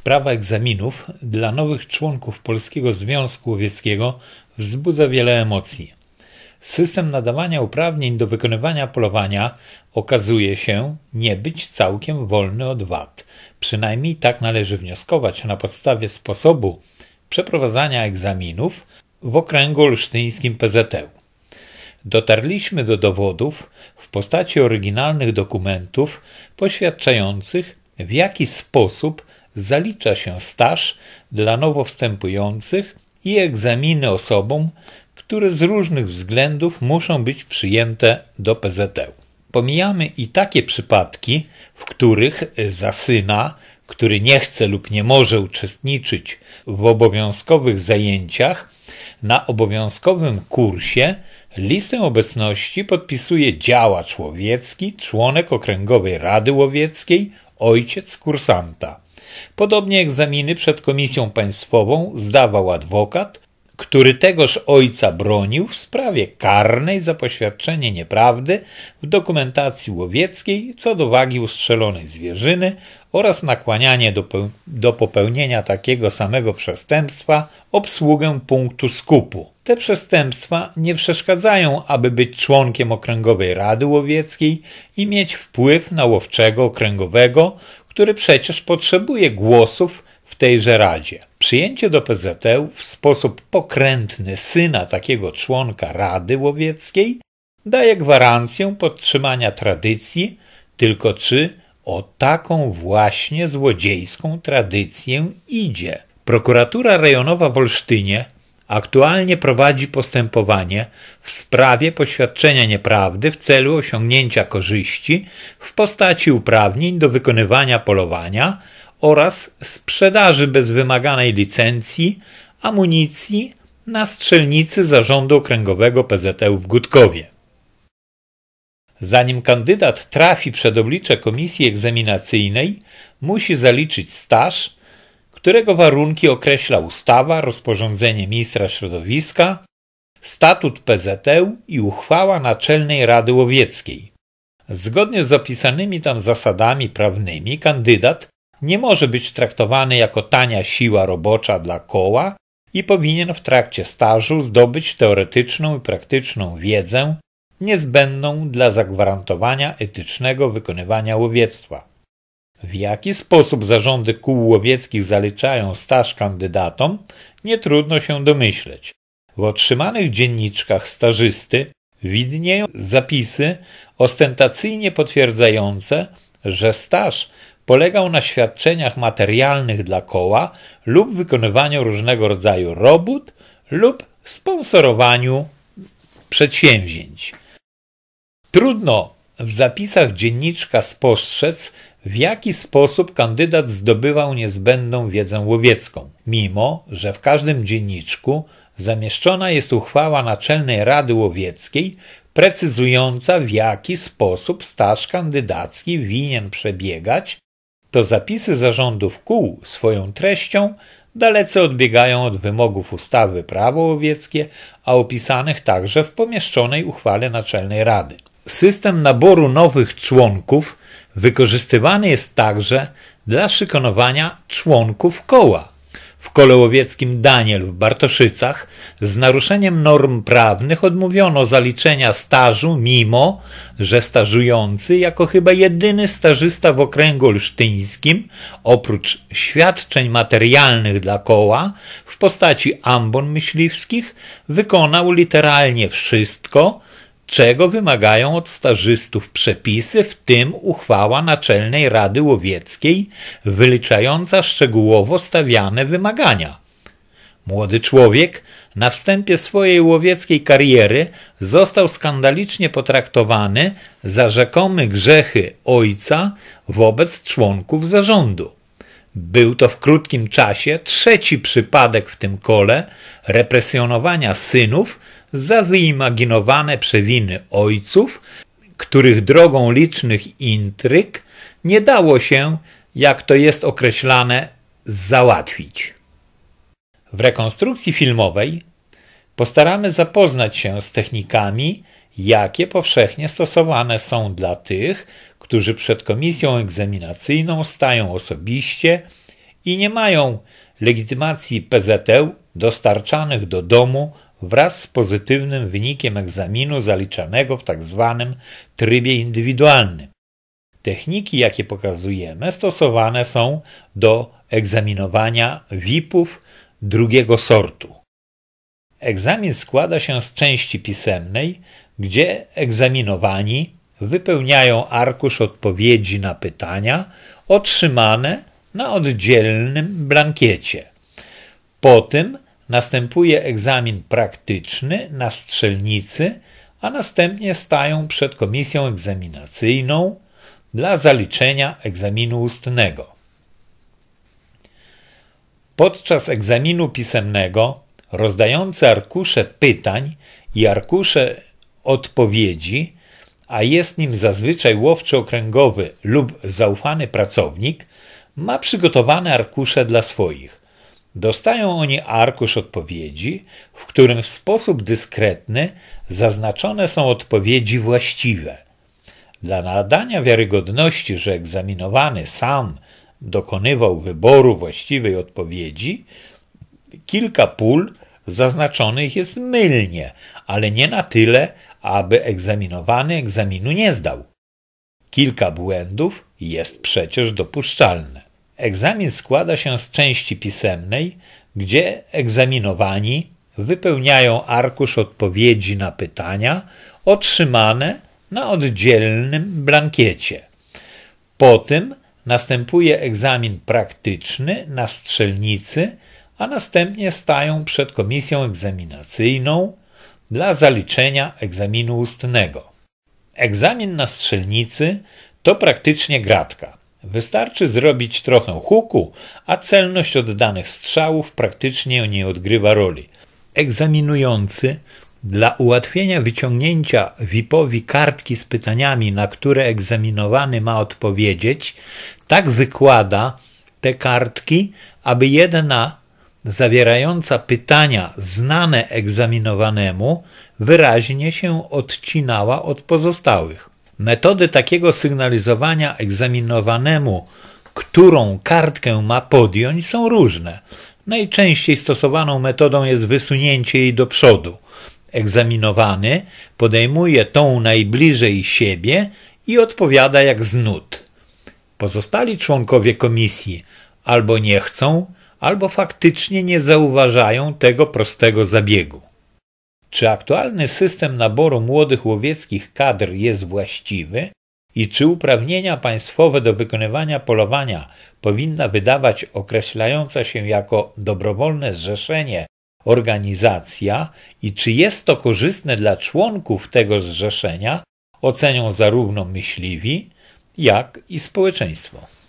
Sprawa egzaminów dla nowych członków Polskiego Związku Łowieckiego wzbudza wiele emocji. System nadawania uprawnień do wykonywania polowania okazuje się nie być całkiem wolny od wad. Przynajmniej tak należy wnioskować na podstawie sposobu przeprowadzania egzaminów w okręgu olsztyńskim PZU dotarliśmy do dowodów w postaci oryginalnych dokumentów poświadczających, w jaki sposób zalicza się staż dla nowo wstępujących i egzaminy osobom, które z różnych względów muszą być przyjęte do PZU. Pomijamy i takie przypadki, w których za syna, który nie chce lub nie może uczestniczyć w obowiązkowych zajęciach, na obowiązkowym kursie listę obecności podpisuje działacz łowiecki, członek Okręgowej Rady Łowieckiej, ojciec kursanta. Podobnie egzaminy przed Komisją Państwową zdawał adwokat, który tegoż ojca bronił w sprawie karnej za poświadczenie nieprawdy w dokumentacji łowieckiej co do wagi ustrzelonej zwierzyny oraz nakłanianie do, do popełnienia takiego samego przestępstwa obsługę punktu skupu. Te przestępstwa nie przeszkadzają, aby być członkiem Okręgowej Rady Łowieckiej i mieć wpływ na łowczego okręgowego, który przecież potrzebuje głosów w tejże Radzie. Przyjęcie do PZT w sposób pokrętny syna takiego członka Rady Łowieckiej daje gwarancję podtrzymania tradycji, tylko czy o taką właśnie złodziejską tradycję idzie? Prokuratura rejonowa w Olsztynie aktualnie prowadzi postępowanie w sprawie poświadczenia nieprawdy w celu osiągnięcia korzyści w postaci uprawnień do wykonywania polowania oraz sprzedaży bez wymaganej licencji amunicji na strzelnicy Zarządu Okręgowego PZU w Gutkowie. Zanim kandydat trafi przed oblicze komisji egzaminacyjnej, musi zaliczyć staż którego warunki określa ustawa, rozporządzenie ministra środowiska, statut PZT i uchwała Naczelnej Rady Łowieckiej. Zgodnie z opisanymi tam zasadami prawnymi kandydat nie może być traktowany jako tania siła robocza dla koła i powinien w trakcie stażu zdobyć teoretyczną i praktyczną wiedzę niezbędną dla zagwarantowania etycznego wykonywania łowiectwa. W jaki sposób zarządy kół łowieckich zaliczają staż kandydatom, nie trudno się domyśleć. W otrzymanych dzienniczkach stażysty widnieją zapisy ostentacyjnie potwierdzające, że staż polegał na świadczeniach materialnych dla koła lub wykonywaniu różnego rodzaju robót lub sponsorowaniu przedsięwzięć. Trudno w zapisach dzienniczka spostrzec, w jaki sposób kandydat zdobywał niezbędną wiedzę łowiecką, mimo że w każdym dzienniczku zamieszczona jest uchwała Naczelnej Rady Łowieckiej precyzująca, w jaki sposób staż kandydacki winien przebiegać, to zapisy zarządów kół swoją treścią dalece odbiegają od wymogów ustawy prawo łowieckie, a opisanych także w pomieszczonej uchwale Naczelnej Rady. System naboru nowych członków wykorzystywany jest także dla szykanowania członków koła. W kole łowieckim Daniel w Bartoszycach z naruszeniem norm prawnych odmówiono zaliczenia stażu, mimo że stażujący, jako chyba jedyny stażysta w okręgu olsztyńskim, oprócz świadczeń materialnych dla koła w postaci ambon myśliwskich, wykonał literalnie wszystko, czego wymagają od stażystów przepisy, w tym uchwała Naczelnej Rady Łowieckiej wyliczająca szczegółowo stawiane wymagania. Młody człowiek na wstępie swojej łowieckiej kariery został skandalicznie potraktowany za rzekome grzechy ojca wobec członków zarządu. Był to w krótkim czasie trzeci przypadek w tym kole represjonowania synów za wyimaginowane przewiny ojców, których drogą licznych intryg nie dało się, jak to jest określane, załatwić. W rekonstrukcji filmowej postaramy zapoznać się z technikami, jakie powszechnie stosowane są dla tych, którzy przed komisją egzaminacyjną stają osobiście i nie mają legitymacji PZE dostarczanych do domu wraz z pozytywnym wynikiem egzaminu zaliczanego w tzw. Tak trybie indywidualnym. Techniki, jakie pokazujemy, stosowane są do egzaminowania VIP-ów drugiego sortu. Egzamin składa się z części pisemnej, gdzie egzaminowani wypełniają arkusz odpowiedzi na pytania otrzymane na oddzielnym blankiecie. Po tym następuje egzamin praktyczny na strzelnicy, a następnie stają przed komisją egzaminacyjną dla zaliczenia egzaminu ustnego. Podczas egzaminu pisemnego rozdający arkusze pytań i arkusze odpowiedzi a jest nim zazwyczaj łowczy okręgowy lub zaufany pracownik, ma przygotowane arkusze dla swoich. Dostają oni arkusz odpowiedzi, w którym w sposób dyskretny zaznaczone są odpowiedzi właściwe. Dla nadania wiarygodności, że egzaminowany sam dokonywał wyboru właściwej odpowiedzi, kilka pól Zaznaczonych jest mylnie, ale nie na tyle, aby egzaminowany egzaminu nie zdał. Kilka błędów jest przecież dopuszczalne. Egzamin składa się z części pisemnej, gdzie egzaminowani wypełniają arkusz odpowiedzi na pytania otrzymane na oddzielnym blankiecie. Po tym następuje egzamin praktyczny na strzelnicy a następnie stają przed komisją egzaminacyjną dla zaliczenia egzaminu ustnego. Egzamin na strzelnicy to praktycznie gratka. Wystarczy zrobić trochę huku, a celność oddanych strzałów praktycznie nie odgrywa roli. Egzaminujący dla ułatwienia wyciągnięcia VIP-owi kartki z pytaniami, na które egzaminowany ma odpowiedzieć, tak wykłada te kartki, aby jedna zawierająca pytania znane egzaminowanemu wyraźnie się odcinała od pozostałych. Metody takiego sygnalizowania egzaminowanemu, którą kartkę ma podjąć, są różne. Najczęściej stosowaną metodą jest wysunięcie jej do przodu. Egzaminowany podejmuje tą najbliżej siebie i odpowiada jak z nut. Pozostali członkowie komisji albo nie chcą, albo faktycznie nie zauważają tego prostego zabiegu. Czy aktualny system naboru młodych łowieckich kadr jest właściwy i czy uprawnienia państwowe do wykonywania polowania powinna wydawać określająca się jako dobrowolne zrzeszenie organizacja i czy jest to korzystne dla członków tego zrzeszenia, ocenią zarówno myśliwi, jak i społeczeństwo.